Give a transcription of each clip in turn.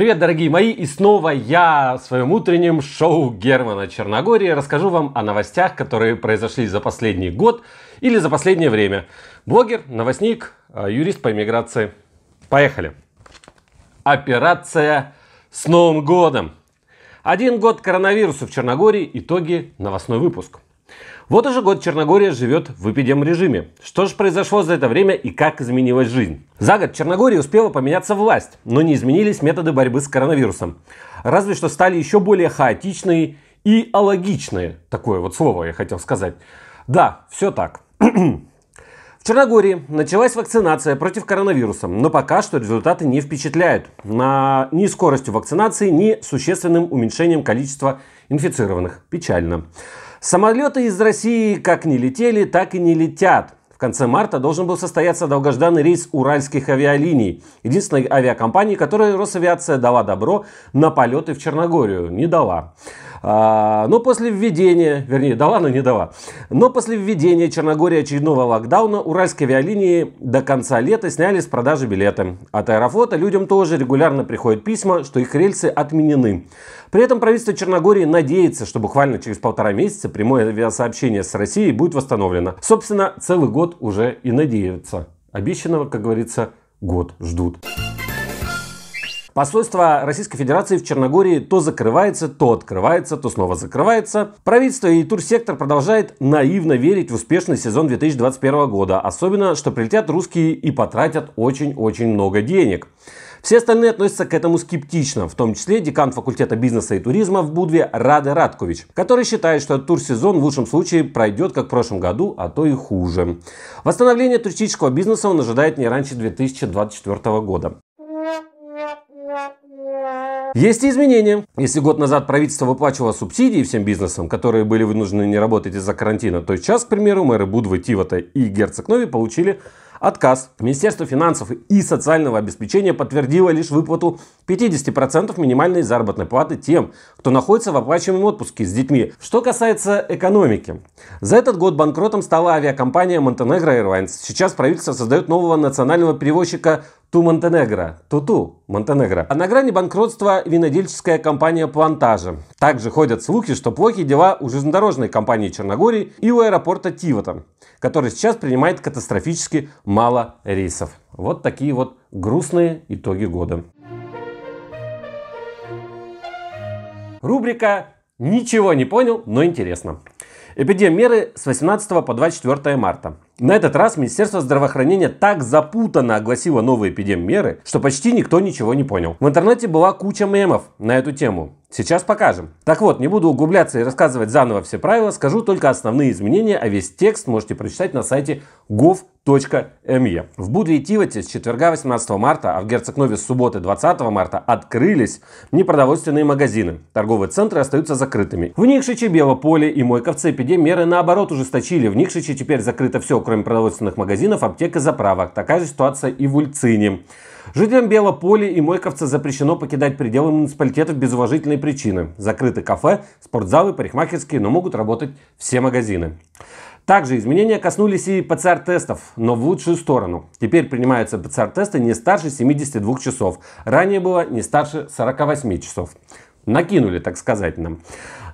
Привет, дорогие мои, и снова я в своем утреннем шоу Германа Черногории расскажу вам о новостях, которые произошли за последний год или за последнее время. Блогер, новостник, а, юрист по иммиграции. Поехали. Операция с Новым годом. Один год коронавирусу в Черногории. Итоги новостной выпуск. Вот уже год Черногория живет в эпидемрежиме. Что же произошло за это время и как изменилась жизнь? За год Черногория успела поменяться власть, но не изменились методы борьбы с коронавирусом. Разве что стали еще более хаотичные и алогичные. Такое вот слово я хотел сказать. Да, все так. В Черногории началась вакцинация против коронавируса, но пока что результаты не впечатляют на ни скоростью вакцинации, ни существенным уменьшением количества инфицированных. Печально. Самолеты из России как не летели, так и не летят. В конце марта должен был состояться долгожданный рейс уральских авиалиний, единственной авиакомпании, которой Росавиация дала добро на полеты в Черногорию. Не дала. А, но после введения, вернее, дала, но не дала. Но после введения Черногории очередного локдауна уральские авиалинии до конца лета сняли с продажи билеты. От аэрофлота людям тоже регулярно приходят письма, что их рельсы отменены. При этом правительство Черногории надеется, что буквально через полтора месяца прямое авиасообщение с Россией будет восстановлено. Собственно, целый год уже и надеются. Обещанного, как говорится, год ждут. Посольство Российской Федерации в Черногории то закрывается, то открывается, то снова закрывается. Правительство и турсектор продолжает наивно верить в успешный сезон 2021 года. Особенно, что прилетят русские и потратят очень-очень много денег. Все остальные относятся к этому скептично, в том числе декан факультета бизнеса и туризма в Будве Раде Радкович, который считает, что турсезон в лучшем случае пройдет как в прошлом году, а то и хуже. Восстановление туристического бизнеса он ожидает не раньше 2024 года. Есть и изменения. Если год назад правительство выплачивало субсидии всем бизнесам, которые были вынуждены не работать из-за карантина, то сейчас, к примеру, мэры Будвы, Тивота и Герцог Нови получили Отказ. Министерство финансов и социального обеспечения подтвердило лишь выплату 50% минимальной заработной платы тем, кто находится в оплачиваемом отпуске с детьми. Что касается экономики. За этот год банкротом стала авиакомпания Монтенегро Airlines. Сейчас правительство создает нового национального перевозчика Ту Монтенегро, Туту Монтенегро. А на грани банкротства винодельческая компания Плантажа. Также ходят слухи, что плохи дела у железнодорожной компании Черногории и у аэропорта Тивота который сейчас принимает катастрофически мало рейсов. Вот такие вот грустные итоги года. Рубрика «Ничего не понял, но интересно». Эпидеммеры с 18 по 24 марта. На этот раз Министерство здравоохранения так запутанно огласило новые эпидеммеры, что почти никто ничего не понял. В интернете была куча мемов на эту тему. Сейчас покажем. Так вот, не буду углубляться и рассказывать заново все правила, скажу только основные изменения, а весь текст можете прочитать на сайте gov.me. В Будве и Тивате с четверга 18 марта, а в Герцогнове с субботы 20 марта открылись непродовольственные магазины. Торговые центры остаются закрытыми. В Никшиче, Белополе и Мойковце меры наоборот ужесточили. В Никшиче теперь закрыто все, кроме продовольственных магазинов, аптек и заправок. Такая же ситуация и в Ульцине. Жителям Белополя и Мойковца запрещено покидать пределы муниципалитетов без уважительной причины. Закрыты кафе, спортзалы, парикмахерские, но могут работать все магазины. Также изменения коснулись и ПЦР-тестов, но в лучшую сторону. Теперь принимаются ПЦР-тесты не старше 72 часов. Ранее было не старше 48 часов. Накинули, так сказать, нам.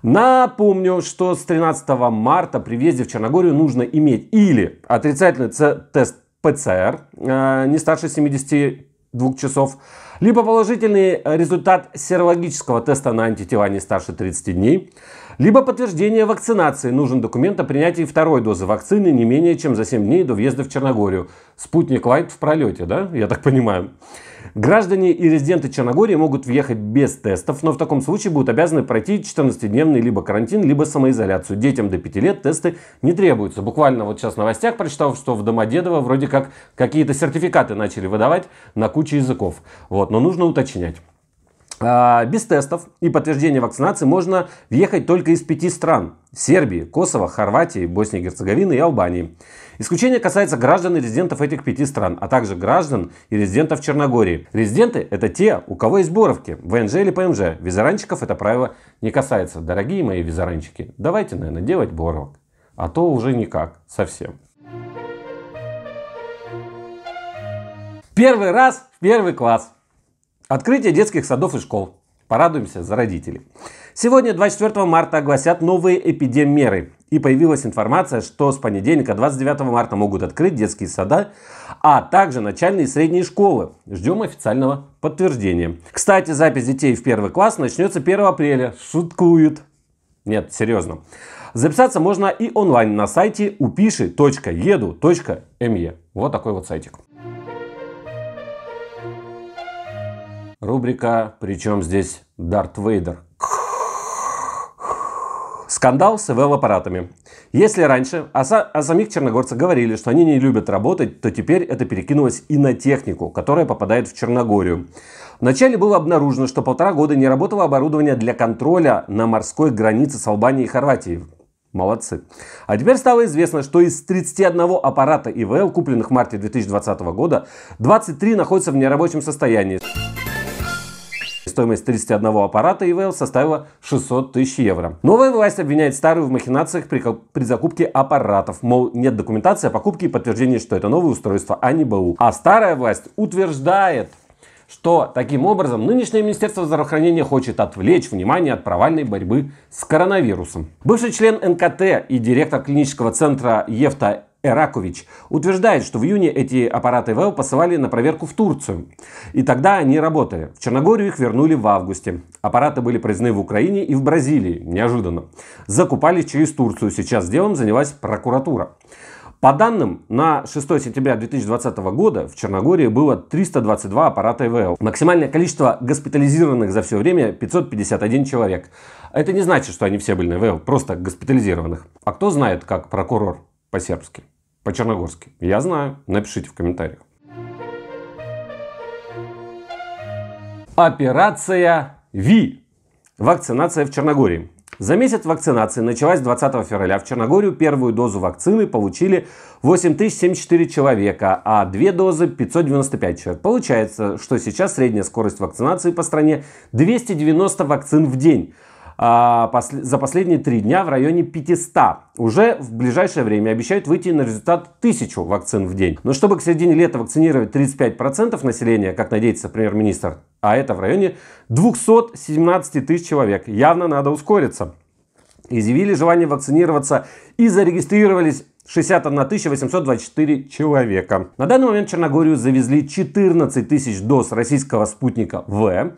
Напомню, что с 13 марта при въезде в Черногорию нужно иметь или отрицательный тест ПЦР э, не старше 70 двух часов, либо положительный э, результат серологического теста на антитела не старше 30 дней, либо подтверждение вакцинации. Нужен документ о принятии второй дозы вакцины не менее чем за 7 дней до въезда в Черногорию. Спутник Лайт в пролете, да? Я так понимаю. Граждане и резиденты Черногории могут въехать без тестов, но в таком случае будут обязаны пройти 14-дневный либо карантин, либо самоизоляцию. Детям до 5 лет тесты не требуются. Буквально вот сейчас в новостях прочитал, что в Домодедово вроде как какие-то сертификаты начали выдавать на кучу языков. Вот, но нужно уточнять. А, без тестов и подтверждения вакцинации можно въехать только из пяти стран. Сербии, Косово, Хорватии, Боснии и Герцеговины и Албании. Исключение касается граждан и резидентов этих пяти стран, а также граждан и резидентов Черногории. Резиденты – это те, у кого есть боровки, ВНЖ или ПМЖ. Визаранчиков это правило не касается. Дорогие мои визаранчики, давайте, наверное, делать боровок. А то уже никак, совсем. Первый раз в первый класс. Открытие детских садов и школ. Порадуемся за родителей. Сегодня, 24 марта, огласят новые эпидеммеры. И появилась информация, что с понедельника, 29 марта, могут открыть детские сада, а также начальные и средние школы. Ждем официального подтверждения. Кстати, запись детей в первый класс начнется 1 апреля. Шуткуют. Нет, серьезно. Записаться можно и онлайн на сайте upishi.edu.me. Эм вот такой вот сайтик. Рубрика «Причем здесь Дарт Вейдер?» Скандал с ИВЛ-аппаратами. Если раньше о, со- о самих черногорцах говорили, что они не любят работать, то теперь это перекинулось и на технику, которая попадает в Черногорию. Вначале было обнаружено, что полтора года не работало оборудование для контроля на морской границе с Албанией и Хорватией. Молодцы. А теперь стало известно, что из 31 аппарата ИВЛ, купленных в марте 2020 года, 23 находятся в нерабочем состоянии стоимость 31 аппарата EVL составила 600 тысяч евро. Новая власть обвиняет старую в махинациях при, при закупке аппаратов. Мол, нет документации о покупке и подтверждения, что это новое устройство, а не БУ. А старая власть утверждает, что таким образом нынешнее Министерство здравоохранения хочет отвлечь внимание от провальной борьбы с коронавирусом. Бывший член НКТ и директор клинического центра Ефта Эракович, утверждает, что в июне эти аппараты ВЭО посылали на проверку в Турцию. И тогда они работали. В Черногорию их вернули в августе. Аппараты были признаны в Украине и в Бразилии, неожиданно. Закупались через Турцию. Сейчас делом занялась прокуратура. По данным, на 6 сентября 2020 года в Черногории было 322 аппарата ИВЛ. Максимальное количество госпитализированных за все время 551 человек. Это не значит, что они все были на ИВЛ, просто госпитализированных. А кто знает, как прокурор по-сербски? по-черногорски? Я знаю, напишите в комментариях. Операция ВИ. Вакцинация в Черногории. За месяц вакцинации началась 20 февраля. В Черногорию первую дозу вакцины получили 8074 человека, а две дозы 595 человек. Получается, что сейчас средняя скорость вакцинации по стране 290 вакцин в день а, посл- за последние три дня в районе 500. Уже в ближайшее время обещают выйти на результат 1000 вакцин в день. Но чтобы к середине лета вакцинировать 35% населения, как надеется премьер-министр, а это в районе 217 тысяч человек, явно надо ускориться изъявили желание вакцинироваться и зарегистрировались 61 824 человека. На данный момент в Черногорию завезли 14 тысяч доз российского спутника В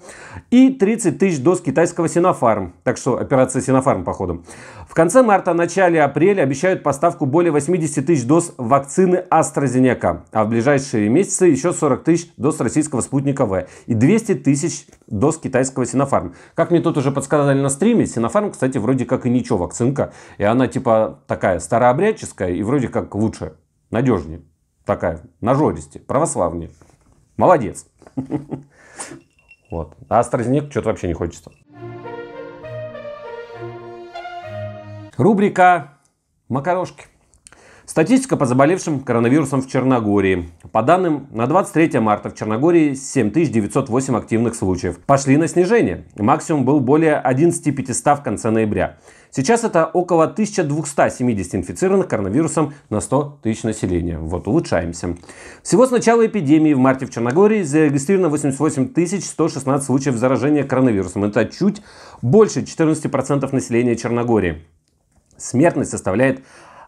и 30 тысяч доз китайского Синофарм. Так что операция Синофарм, походу. В конце марта, начале апреля обещают поставку более 80 тысяч доз вакцины AstraZeneca, а в ближайшие месяцы еще 40 тысяч доз российского спутника В и 200 тысяч доз китайского Синофарм. Как мне тут уже подсказали на стриме, Синофарм, кстати, вроде как и ничего вакцинка, и она типа такая старообрядческая, и вроде как лучше, надежнее, такая, на нажористее, православнее. Молодец. Вот. А AstraZeneca что-то вообще не хочется. Рубрика «Макарошки». Статистика по заболевшим коронавирусом в Черногории. По данным, на 23 марта в Черногории 7908 активных случаев. Пошли на снижение. Максимум был более 11500 в конце ноября. Сейчас это около 1270 инфицированных коронавирусом на 100 тысяч населения. Вот, улучшаемся. Всего с начала эпидемии в марте в Черногории зарегистрировано 88 116 случаев заражения коронавирусом. Это чуть больше 14% населения Черногории. Смертность составляет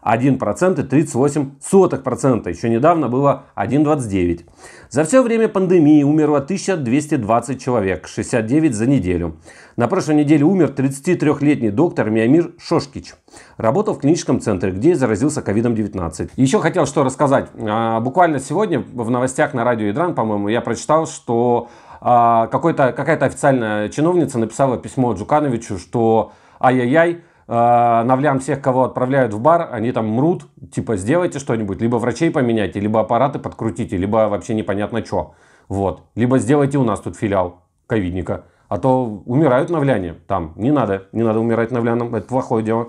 1% и 38%. Еще недавно было 1,29%. За все время пандемии умерло 1220 человек, 69 за неделю. На прошлой неделе умер 33-летний доктор Миамир Шошкич. Работал в клиническом центре, где заразился COVID-19. Еще хотел что рассказать. А, буквально сегодня в новостях на радио Идран, по-моему, я прочитал, что а, какая-то официальная чиновница написала письмо Джукановичу, что ай-яй-яй, а, навлян всех, кого отправляют в бар, они там мрут, типа сделайте что-нибудь, либо врачей поменяйте, либо аппараты подкрутите, либо вообще непонятно что. Вот. Либо сделайте у нас тут филиал ковидника. А то умирают навляне там. Не надо, не надо умирать навляном, это плохое дело.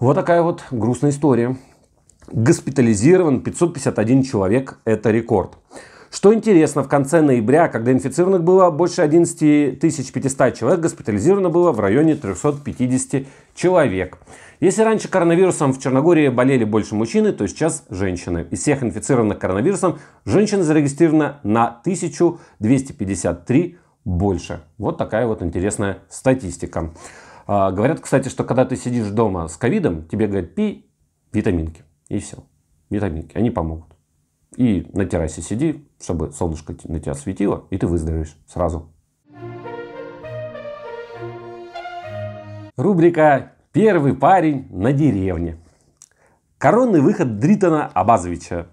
Вот такая вот грустная история. Госпитализирован 551 человек, это рекорд. Что интересно, в конце ноября, когда инфицированных было больше 11 500 человек, госпитализировано было в районе 350 человек. Если раньше коронавирусом в Черногории болели больше мужчины, то сейчас женщины. Из всех инфицированных коронавирусом женщин зарегистрировано на 1253 больше. Вот такая вот интересная статистика. А, говорят, кстати, что когда ты сидишь дома с ковидом, тебе говорят, пей витаминки. И все. Витаминки. Они помогут и на террасе сиди, чтобы солнышко на тебя светило, и ты выздоровеешь сразу. Рубрика «Первый парень на деревне». Коронный выход Дритона Абазовича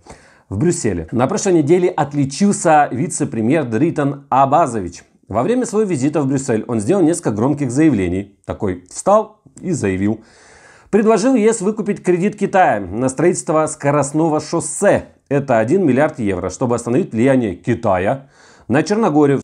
в Брюсселе. На прошлой неделе отличился вице-премьер Дритон Абазович. Во время своего визита в Брюссель он сделал несколько громких заявлений. Такой встал и заявил. Предложил ЕС выкупить кредит Китая на строительство скоростного шоссе это 1 миллиард евро, чтобы остановить влияние Китая на Черногорию.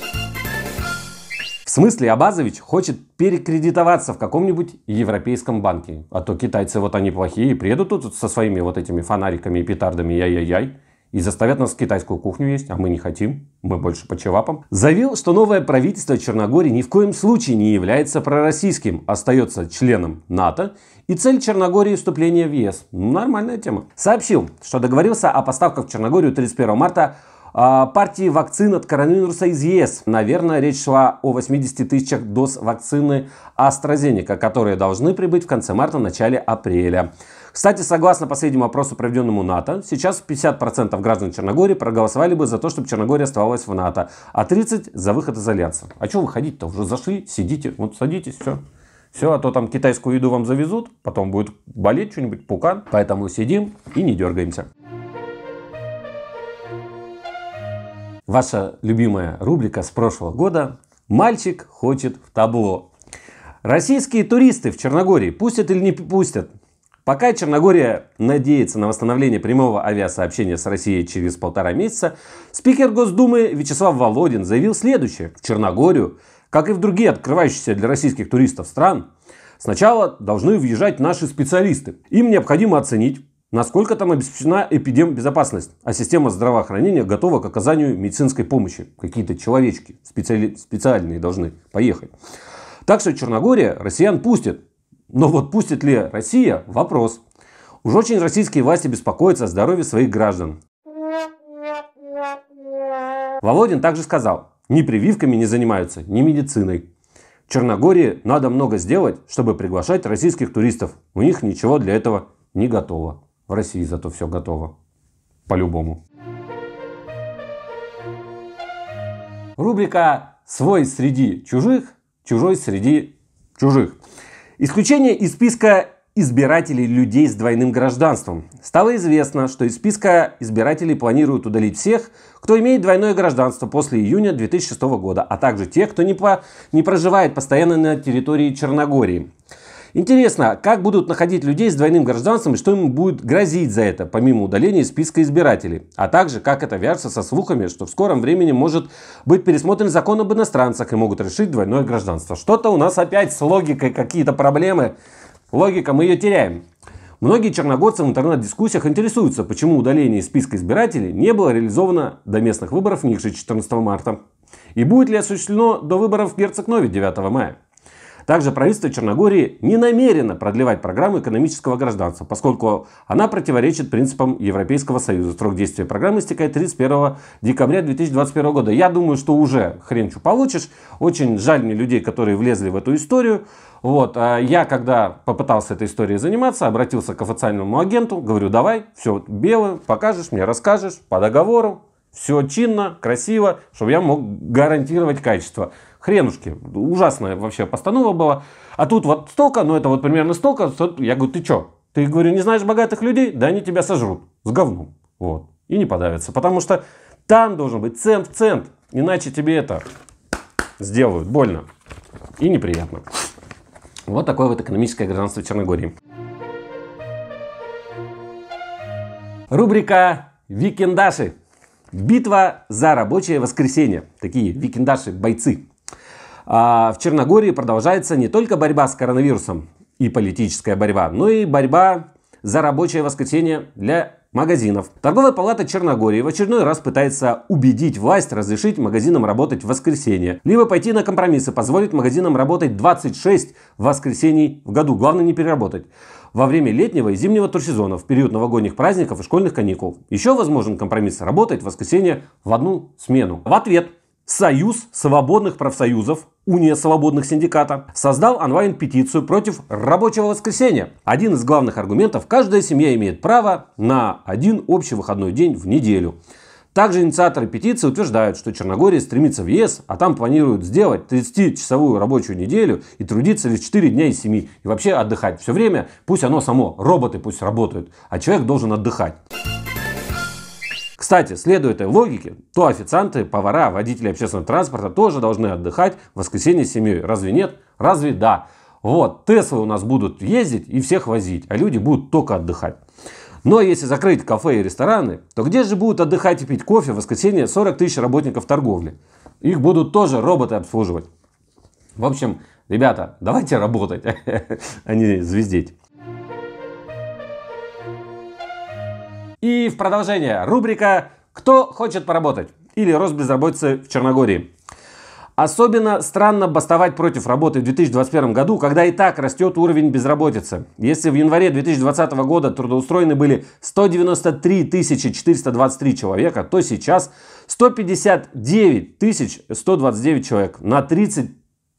В смысле, Абазович хочет перекредитоваться в каком-нибудь европейском банке. А то китайцы вот они плохие, приедут тут со своими вот этими фонариками и петардами, яй-яй-яй и заставят нас китайскую кухню есть, а мы не хотим, мы больше по чевапам, заявил, что новое правительство Черногории ни в коем случае не является пророссийским, остается членом НАТО, и цель Черногории – вступление в ЕС. Нормальная тема. Сообщил, что договорился о поставках в Черногорию 31 марта а, партии вакцин от коронавируса из ЕС. Наверное, речь шла о 80 тысячах доз вакцины AstraZeneca, которые должны прибыть в конце марта-начале апреля. Кстати, согласно последнему опросу, проведенному НАТО, сейчас 50% граждан Черногории проголосовали бы за то, чтобы Черногория оставалась в НАТО, а 30% за выход из Альянса. А что выходить-то? Уже зашли, сидите, вот садитесь, все. Все, а то там китайскую еду вам завезут, потом будет болеть что-нибудь, пукан. Поэтому сидим и не дергаемся. Ваша любимая рубрика с прошлого года «Мальчик хочет в табло». Российские туристы в Черногории пустят или не пустят? Пока Черногория надеется на восстановление прямого авиасообщения с Россией через полтора месяца, спикер Госдумы Вячеслав Володин заявил следующее. В Черногорию, как и в другие открывающиеся для российских туристов стран, сначала должны въезжать наши специалисты. Им необходимо оценить, Насколько там обеспечена эпидембезопасность, а система здравоохранения готова к оказанию медицинской помощи? Какие-то человечки специали... специальные должны поехать. Так что Черногория россиян пустит. Но вот пустит ли Россия – вопрос. Уж очень российские власти беспокоятся о здоровье своих граждан. Володин также сказал, ни прививками не занимаются, ни медициной. Черногории надо много сделать, чтобы приглашать российских туристов. У них ничего для этого не готово. В России зато все готово. По-любому. Рубрика «Свой среди чужих, чужой среди чужих». Исключение из списка избирателей людей с двойным гражданством. Стало известно, что из списка избирателей планируют удалить всех, кто имеет двойное гражданство после июня 2006 года, а также тех, кто не, по, не проживает постоянно на территории Черногории. Интересно, как будут находить людей с двойным гражданством и что им будет грозить за это, помимо удаления списка избирателей, а также как это вяжется со слухами, что в скором времени может быть пересмотрен закон об иностранцах и могут решить двойное гражданство. Что-то у нас опять с логикой какие-то проблемы. Логика, мы ее теряем. Многие черногорцы в интернет-дискуссиях интересуются, почему удаление из списка избирателей не было реализовано до местных выборов ниже 14 марта. И будет ли осуществлено до выборов герцог Нови 9 мая. Также правительство Черногории не намерено продлевать программу экономического гражданства, поскольку она противоречит принципам Европейского Союза. Срок действия программы истекает 31 декабря 2021 года. Я думаю, что уже хрен что получишь. Очень жаль мне людей, которые влезли в эту историю. Вот, а я когда попытался этой историей заниматься, обратился к официальному агенту, говорю, давай, все белое, покажешь мне, расскажешь по договору, все чинно, красиво, чтобы я мог гарантировать качество. Хренушки, ужасная вообще постанова была. А тут вот столько, ну это вот примерно столько. Я говорю, ты чё? Ты, говорю, не знаешь богатых людей? Да они тебя сожрут с говном. Вот. И не подавятся. Потому что там должен быть цент в цент. Иначе тебе это сделают больно и неприятно. Вот такое вот экономическое гражданство Черногории. Рубрика «Викендаши». Битва за рабочее воскресенье. Такие викиндаши, бойцы. А в Черногории продолжается не только борьба с коронавирусом и политическая борьба, но и борьба за рабочее воскресенье для магазинов. Торговая палата Черногории в очередной раз пытается убедить власть разрешить магазинам работать в воскресенье, либо пойти на компромиссы, позволить магазинам работать 26 воскресений в году. Главное не переработать во время летнего и зимнего турсезона в период новогодних праздников и школьных каникул. Еще возможен компромисс работать в воскресенье в одну смену. В ответ Союз свободных профсоюзов, Уния свободных синдиката, создал онлайн-петицию против рабочего воскресенья. Один из главных аргументов – каждая семья имеет право на один общий выходной день в неделю. Также инициаторы петиции утверждают, что Черногория стремится в ЕС, а там планируют сделать 30-часовую рабочую неделю и трудиться лишь 4 дня из 7. И вообще отдыхать все время, пусть оно само, роботы пусть работают, а человек должен отдыхать. Кстати, следуя этой логике, то официанты, повара, водители общественного транспорта тоже должны отдыхать в воскресенье с семьей. Разве нет? Разве да? Вот, Теслы у нас будут ездить и всех возить, а люди будут только отдыхать. Но если закрыть кафе и рестораны, то где же будут отдыхать и пить кофе в воскресенье 40 тысяч работников торговли? Их будут тоже роботы обслуживать. В общем, ребята, давайте работать, а не звездить. И в продолжение рубрика «Кто хочет поработать?» или «Рост безработицы в Черногории». Особенно странно бастовать против работы в 2021 году, когда и так растет уровень безработицы. Если в январе 2020 года трудоустроены были 193 423 человека, то сейчас 159 129 человек на 30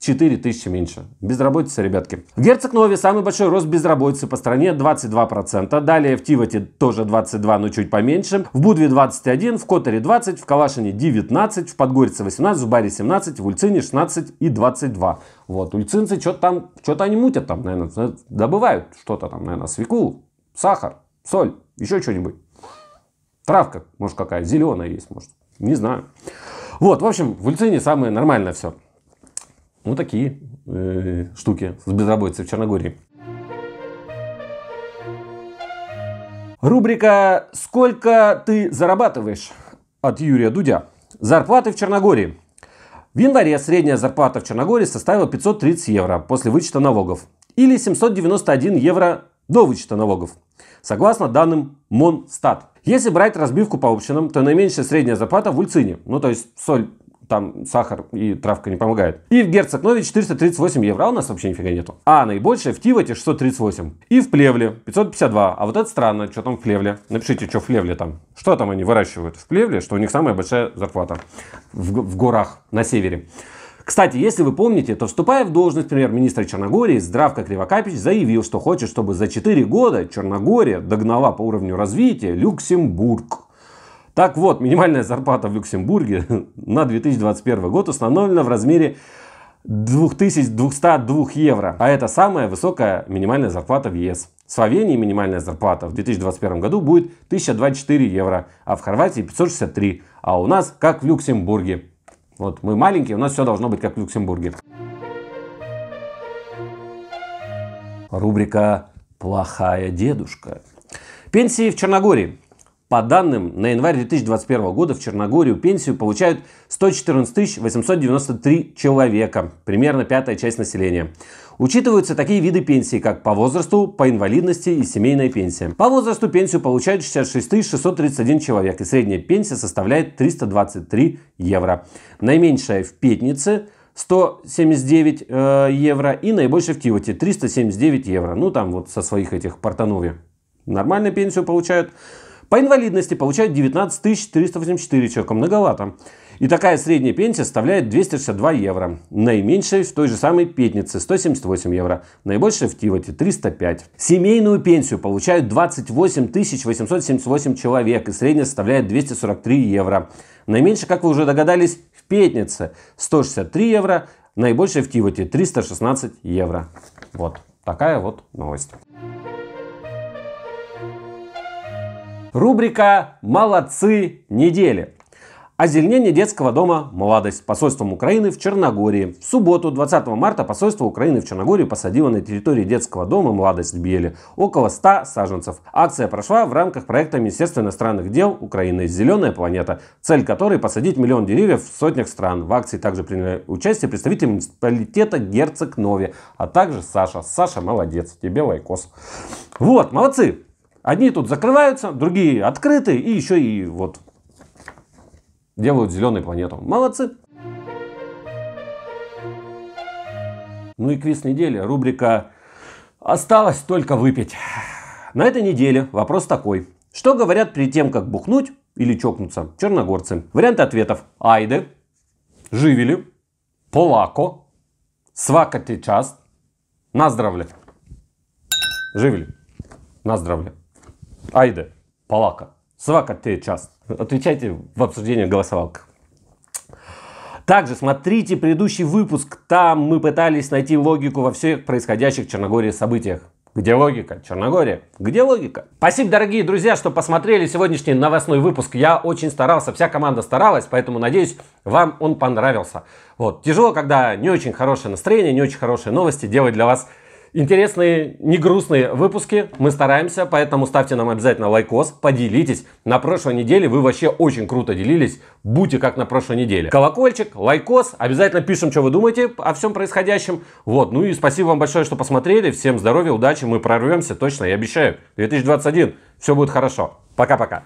4 тысячи меньше. Безработица, ребятки. Герцог Нови, самый большой рост безработицы по стране, 22%. Далее в Тивате тоже 22, но чуть поменьше. В Будве 21, в Которе 20, в Калашине 19, в Подгорице 18, в Баре 17, в Ульцине 16 и 22. Вот, ульцинцы что-то там, что-то они мутят там, наверное, добывают что-то там, наверное, свеклу, сахар, соль, еще что-нибудь. Травка, может, какая, зеленая есть, может, не знаю. Вот, в общем, в Ульцине самое нормальное все. Ну, такие э, штуки с безработицей в Черногории. Рубрика «Сколько ты зарабатываешь?» от Юрия Дудя. Зарплаты в Черногории. В январе средняя зарплата в Черногории составила 530 евро после вычета налогов или 791 евро до вычета налогов, согласно данным Монстат. Если брать разбивку по общинам, то наименьшая средняя зарплата в Ульцине, ну то есть соль там сахар и травка не помогает. И в Герцогнове 438 евро, а у нас вообще нифига нету. А наибольшее в Тивате 638. И в Плевле 552. А вот это странно, что там в Плевле. Напишите, что в Плевле там. Что там они выращивают в Плевле, что у них самая большая зарплата в, в горах на севере. Кстати, если вы помните, то вступая в должность премьер-министра Черногории, Здравко Кривокапич заявил, что хочет, чтобы за 4 года Черногория догнала по уровню развития Люксембург. Так вот, минимальная зарплата в Люксембурге на 2021 год установлена в размере 2202 евро, а это самая высокая минимальная зарплата в ЕС. В Словении минимальная зарплата в 2021 году будет 1024 евро, а в Хорватии 563, а у нас как в Люксембурге. Вот мы маленькие, у нас все должно быть как в Люксембурге. Рубрика «Плохая дедушка». Пенсии в Черногории. По данным, на январь 2021 года в Черногорию пенсию получают 114 893 человека, примерно пятая часть населения. Учитываются такие виды пенсии, как по возрасту, по инвалидности и семейная пенсия. По возрасту пенсию получают 66 631 человек, и средняя пенсия составляет 323 евро. Наименьшая в Пятнице 179 э, евро и наибольшая в Киоте 379 евро. Ну там вот со своих этих портановья. Нормальную пенсию получают. По инвалидности получают 19 384 человека, многовато. И такая средняя пенсия составляет 262 евро. Наименьшая в той же самой Петнице 178 евро. Наибольшая в Тивоте 305. Семейную пенсию получают 28 878 человек и средняя составляет 243 евро. Наименьшая, как вы уже догадались, в Петнице 163 евро, наибольшая в Тивоте 316 евро. Вот такая вот новость. Рубрика «Молодцы недели». Озеленение детского дома «Молодость» посольством Украины в Черногории. В субботу, 20 марта, посольство Украины в Черногории посадило на территории детского дома «Молодость» в Биеле около 100 саженцев. Акция прошла в рамках проекта Министерства иностранных дел Украины «Зеленая планета», цель которой посадить миллион деревьев в сотнях стран. В акции также приняли участие представители муниципалитета Герцог Нови, а также Саша. Саша, молодец, тебе лайкос. Вот, молодцы! Одни тут закрываются, другие открыты, и еще и вот делают зеленую планету. Молодцы! Ну и квиз недели, рубрика «Осталось только выпить». На этой неделе вопрос такой. Что говорят перед тем, как бухнуть или чокнуться черногорцы? Варианты ответов. Айды, Живели, Полако, Свакати час, Наздравля. Живели, Наздравля. Айде, Палака, ты Час. Отвечайте в обсуждении голосовалок. Также смотрите предыдущий выпуск, там мы пытались найти логику во всех происходящих в Черногории событиях. Где логика? Черногория. Где логика? Спасибо, дорогие друзья, что посмотрели сегодняшний новостной выпуск. Я очень старался, вся команда старалась, поэтому, надеюсь, вам он понравился. Вот. Тяжело, когда не очень хорошее настроение, не очень хорошие новости делать для вас интересные, не грустные выпуски. Мы стараемся, поэтому ставьте нам обязательно лайкос, поделитесь. На прошлой неделе вы вообще очень круто делились. Будьте как на прошлой неделе. Колокольчик, лайкос. Обязательно пишем, что вы думаете о всем происходящем. Вот, ну и спасибо вам большое, что посмотрели. Всем здоровья, удачи. Мы прорвемся, точно, я обещаю. 2021. Все будет хорошо. Пока-пока.